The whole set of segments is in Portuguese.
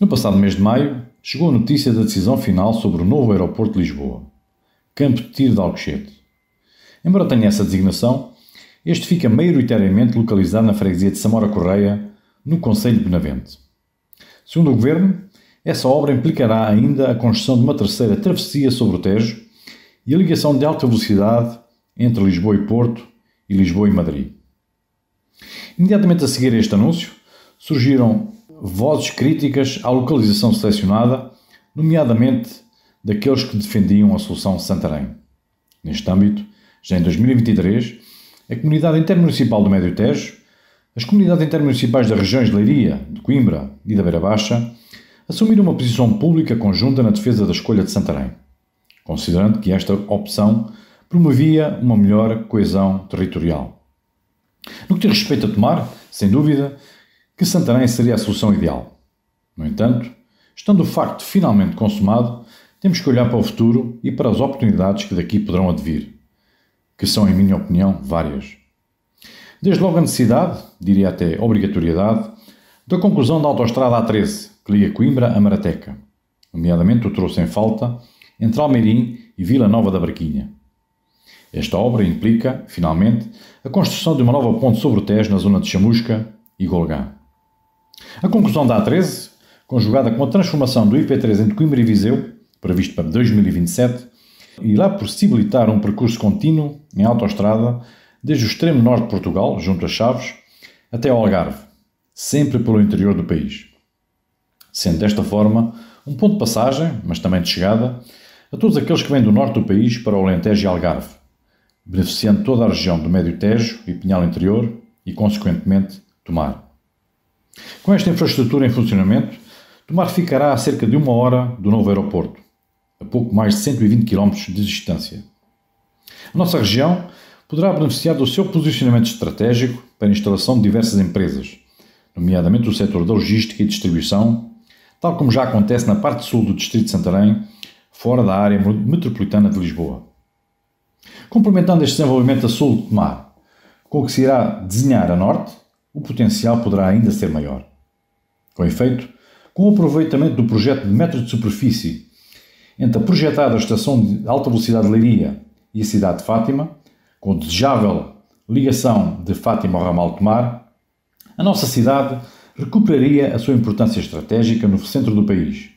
No passado mês de maio, chegou a notícia da decisão final sobre o novo aeroporto de Lisboa, Campo de Tiro de Alcochete. Embora tenha essa designação, este fica maioritariamente localizado na freguesia de Samora Correia, no Conselho de Benavente. Segundo o Governo, essa obra implicará ainda a construção de uma terceira travessia sobre o Tejo e a ligação de alta velocidade entre Lisboa e Porto e Lisboa e Madrid. Imediatamente a seguir a este anúncio, surgiram vozes críticas à localização selecionada, nomeadamente daqueles que defendiam a solução Santarém. Neste âmbito, já em 2023, a Comunidade Intermunicipal do Médio Tejo, as comunidades intermunicipais das regiões de Leiria, de Coimbra e da Beira Baixa assumiram uma posição pública conjunta na defesa da escolha de Santarém, considerando que esta opção promovia uma melhor coesão territorial. No que diz respeito a Tomar, sem dúvida, que Santarém seria a solução ideal. No entanto, estando o facto finalmente consumado, temos que olhar para o futuro e para as oportunidades que daqui poderão advir, que são, em minha opinião, várias. Desde logo a necessidade, diria até obrigatoriedade, da conclusão da autoestrada A13, que liga Coimbra a Marateca, nomeadamente o trouxe em falta entre Almeirim e Vila Nova da Barquinha. Esta obra implica, finalmente, a construção de uma nova ponte sobre o Tejo na zona de Chamusca e Golgã. A conclusão da A13, conjugada com a transformação do IP3 entre Coimbra e Viseu, previsto para 2027, irá possibilitar um percurso contínuo em autoestrada desde o extremo norte de Portugal, junto às Chaves, até ao Algarve, sempre pelo interior do país. Sendo desta forma um ponto de passagem, mas também de chegada, a todos aqueles que vêm do norte do país para o Alentejo e Algarve, beneficiando toda a região do Médio Tejo e Pinhal Interior e, consequentemente, Tomar. Com esta infraestrutura em funcionamento, Tomar ficará a cerca de uma hora do novo aeroporto, a pouco mais de 120 km de distância. A nossa região poderá beneficiar do seu posicionamento estratégico para a instalação de diversas empresas, nomeadamente o setor da logística e distribuição, tal como já acontece na parte sul do Distrito de Santarém, fora da área metropolitana de Lisboa. Complementando este desenvolvimento a sul de Tomar, com o que se irá desenhar a norte, o potencial poderá ainda ser maior. Com efeito, com o aproveitamento do projeto de metro de superfície entre a projetada estação de alta velocidade de Leiria e a cidade de Fátima, com a desejável ligação de Fátima ao ramal do mar, a nossa cidade recuperaria a sua importância estratégica no centro do país,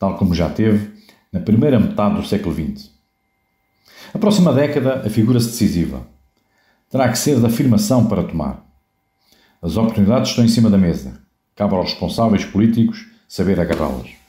tal como já teve na primeira metade do século XX. A próxima década afigura-se decisiva. Terá que ser da afirmação para tomar. As oportunidades estão em cima da mesa. Cabe aos responsáveis políticos saber agarrá-las.